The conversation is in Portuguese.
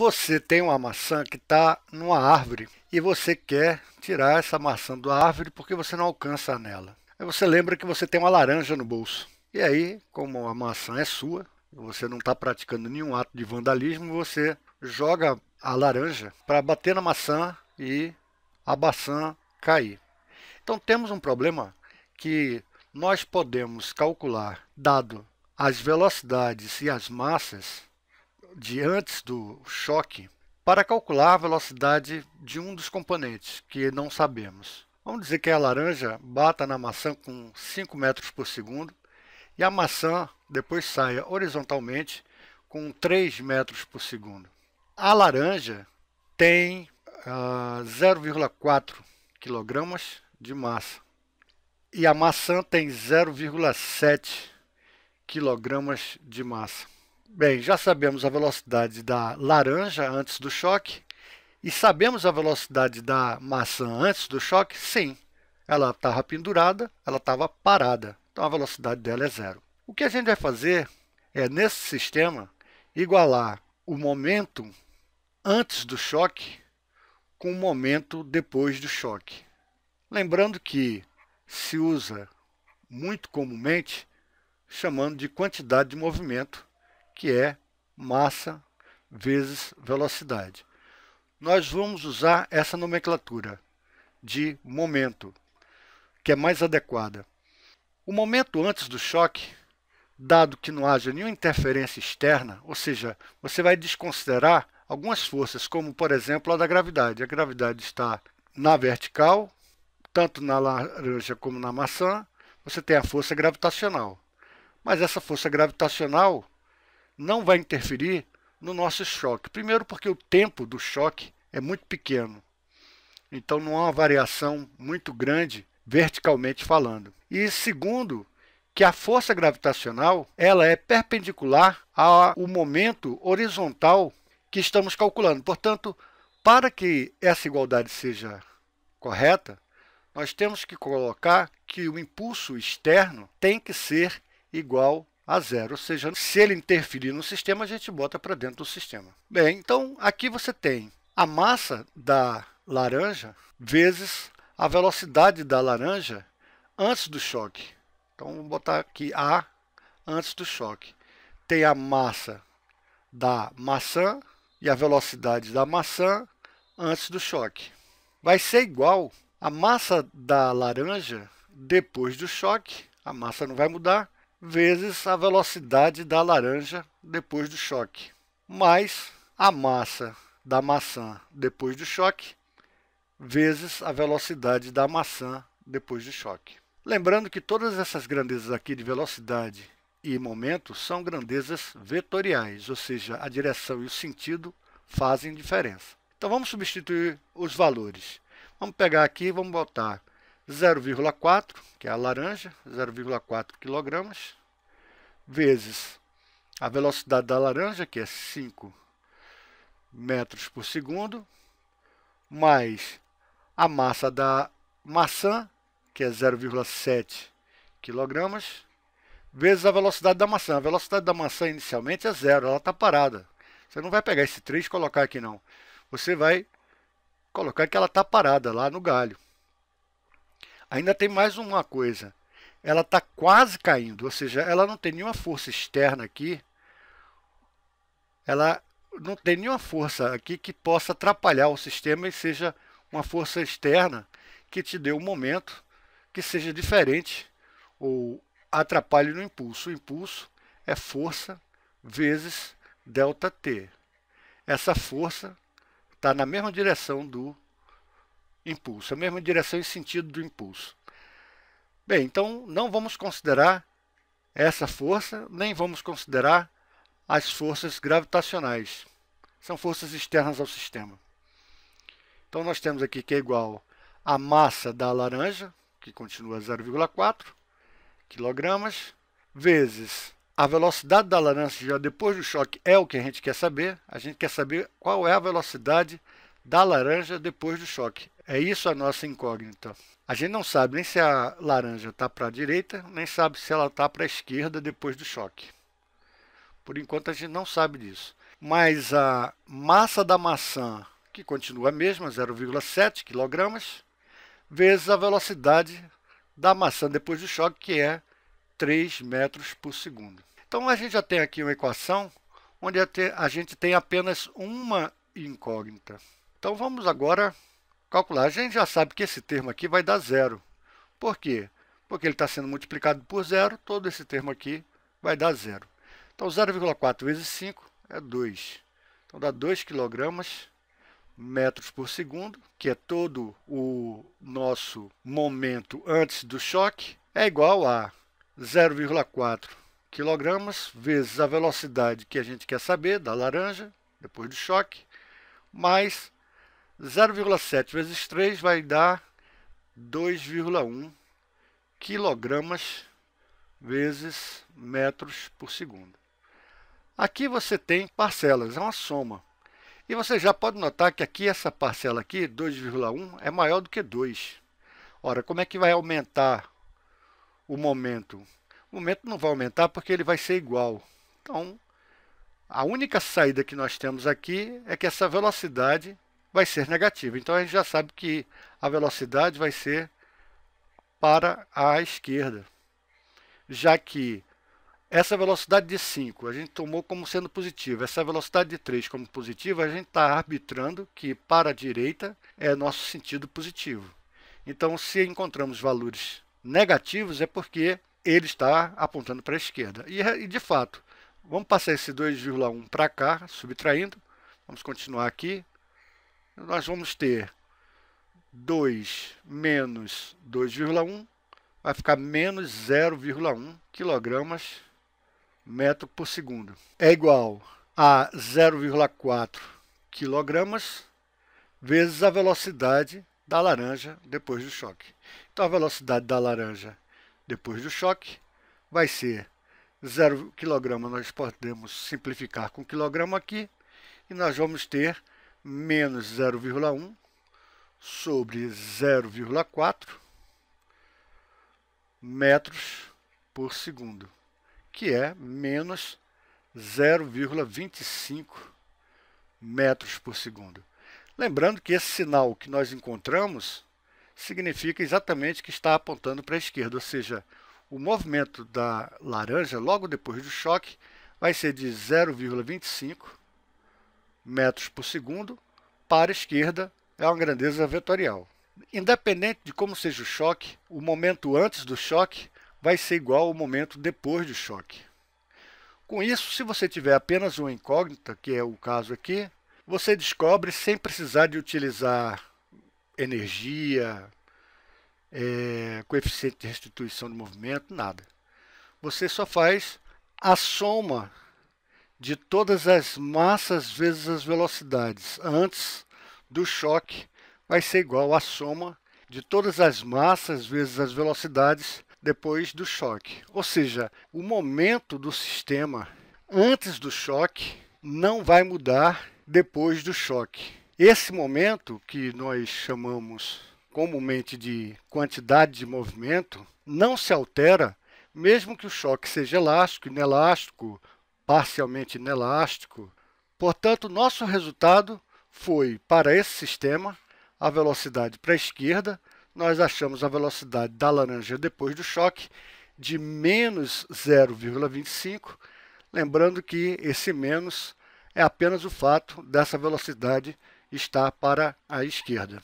Você tem uma maçã que está numa árvore e você quer tirar essa maçã da árvore porque você não alcança nela. Aí você lembra que você tem uma laranja no bolso. E aí, como a maçã é sua, você não está praticando nenhum ato de vandalismo, você joga a laranja para bater na maçã e a maçã cair. Então temos um problema que nós podemos calcular, dado as velocidades e as massas, de antes do choque para calcular a velocidade de um dos componentes, que não sabemos. Vamos dizer que a laranja bata na maçã com 5 metros por segundo e a maçã depois saia horizontalmente com 3 metros por segundo. A laranja tem uh, 0,4 kg de massa e a maçã tem 0,7 kg de massa. Bem, já sabemos a velocidade da laranja antes do choque. E sabemos a velocidade da maçã antes do choque? Sim. Ela estava pendurada, ela estava parada. Então a velocidade dela é zero. O que a gente vai fazer é, nesse sistema, igualar o momento antes do choque com o momento depois do choque. Lembrando que se usa muito comumente chamando de quantidade de movimento que é massa vezes velocidade. Nós vamos usar essa nomenclatura de momento, que é mais adequada. O momento antes do choque, dado que não haja nenhuma interferência externa, ou seja, você vai desconsiderar algumas forças, como por exemplo a da gravidade. A gravidade está na vertical, tanto na laranja como na maçã, você tem a força gravitacional. Mas essa força gravitacional não vai interferir no nosso choque. Primeiro, porque o tempo do choque é muito pequeno, então não há uma variação muito grande verticalmente falando. E segundo, que a força gravitacional ela é perpendicular ao momento horizontal que estamos calculando. Portanto, para que essa igualdade seja correta, nós temos que colocar que o impulso externo tem que ser igual a zero, ou seja, se ele interferir no sistema, a gente bota para dentro do sistema. Bem, então aqui você tem a massa da laranja vezes a velocidade da laranja antes do choque. Então vamos botar aqui A antes do choque. Tem a massa da maçã e a velocidade da maçã antes do choque. Vai ser igual a massa da laranja depois do choque, a massa não vai mudar, vezes a velocidade da laranja depois do choque, mais a massa da maçã depois do choque, vezes a velocidade da maçã depois do choque. Lembrando que todas essas grandezas aqui de velocidade e momento são grandezas vetoriais, ou seja, a direção e o sentido fazem diferença. Então vamos substituir os valores. Vamos pegar aqui e vamos botar 0,4, que é a laranja, 0,4 kg, vezes a velocidade da laranja, que é 5 metros por segundo, mais a massa da maçã, que é 0,7 kg, vezes a velocidade da maçã. A velocidade da maçã inicialmente é zero, ela está parada. Você não vai pegar esse 3 e colocar aqui não. Você vai colocar que ela está parada lá no galho. Ainda tem mais uma coisa. Ela está quase caindo, ou seja, ela não tem nenhuma força externa aqui. Ela não tem nenhuma força aqui que possa atrapalhar o sistema e seja uma força externa que te dê um momento que seja diferente ou atrapalhe no impulso. O impulso é força vezes delta T. Essa força está na mesma direção do impulso, a mesma direção e sentido do impulso. Bem, então não vamos considerar essa força, nem vamos considerar as forças gravitacionais. São forças externas ao sistema. Então nós temos aqui que é igual a massa da laranja, que continua 0,4 quilogramas, vezes a velocidade da laranja já depois do choque é o que a gente quer saber. A gente quer saber qual é a velocidade da laranja depois do choque. É isso a nossa incógnita. A gente não sabe nem se a laranja está para a direita, nem sabe se ela está para a esquerda depois do choque. Por enquanto a gente não sabe disso. Mas a massa da maçã, que continua a mesma, 0,7 kg, vezes a velocidade da maçã depois do choque, que é 3 metros por segundo. Então a gente já tem aqui uma equação onde a gente tem apenas uma incógnita. Então vamos agora calcular. A gente já sabe que esse termo aqui vai dar zero. Por quê? Porque ele está sendo multiplicado por zero, todo esse termo aqui vai dar zero. Então 0,4 vezes 5 é 2. Então dá 2 kg metros por segundo, que é todo o nosso momento antes do choque, é igual a 0,4 kg vezes a velocidade que a gente quer saber, da laranja, depois do choque, mais 0,7 vezes 3 vai dar 2,1 quilogramas vezes metros por segundo. Aqui você tem parcelas, é uma soma. E você já pode notar que aqui essa parcela aqui, 2,1, é maior do que 2. Ora, como é que vai aumentar o momento? O momento não vai aumentar porque ele vai ser igual. Então, a única saída que nós temos aqui é que essa velocidade vai ser negativa. Então a gente já sabe que a velocidade vai ser para a esquerda, já que essa velocidade de 5 a gente tomou como sendo positiva, essa velocidade de 3 como positiva, a gente está arbitrando que para a direita é nosso sentido positivo. Então, se encontramos valores negativos, é porque ele está apontando para a esquerda. E, de fato, vamos passar esse 2,1 para cá, subtraindo. Vamos continuar aqui nós vamos ter 2 menos 2,1, vai ficar menos 0,1 quilogramas metro por segundo. É igual a 0,4 quilogramas vezes a velocidade da laranja depois do choque. Então, a velocidade da laranja depois do choque vai ser 0 kg. Nós podemos simplificar com kg aqui e nós vamos ter menos 0,1 sobre 0,4 metros por segundo, que é menos 0,25 metros por segundo. Lembrando que esse sinal que nós encontramos significa exatamente que está apontando para a esquerda, ou seja, o movimento da laranja logo depois do choque vai ser de 0,25 metros por segundo, para a esquerda é uma grandeza vetorial. Independente de como seja o choque, o momento antes do choque vai ser igual ao momento depois do choque. Com isso, se você tiver apenas uma incógnita, que é o caso aqui, você descobre sem precisar de utilizar energia, é, coeficiente de restituição de movimento, nada. Você só faz a soma de todas as massas vezes as velocidades antes do choque vai ser igual à soma de todas as massas vezes as velocidades depois do choque. Ou seja, o momento do sistema antes do choque não vai mudar depois do choque. Esse momento, que nós chamamos comumente de quantidade de movimento, não se altera mesmo que o choque seja elástico, inelástico, parcialmente inelástico. Portanto, nosso resultado foi, para esse sistema, a velocidade para a esquerda, nós achamos a velocidade da laranja depois do choque de menos 0,25, lembrando que esse menos é apenas o fato dessa velocidade estar para a esquerda.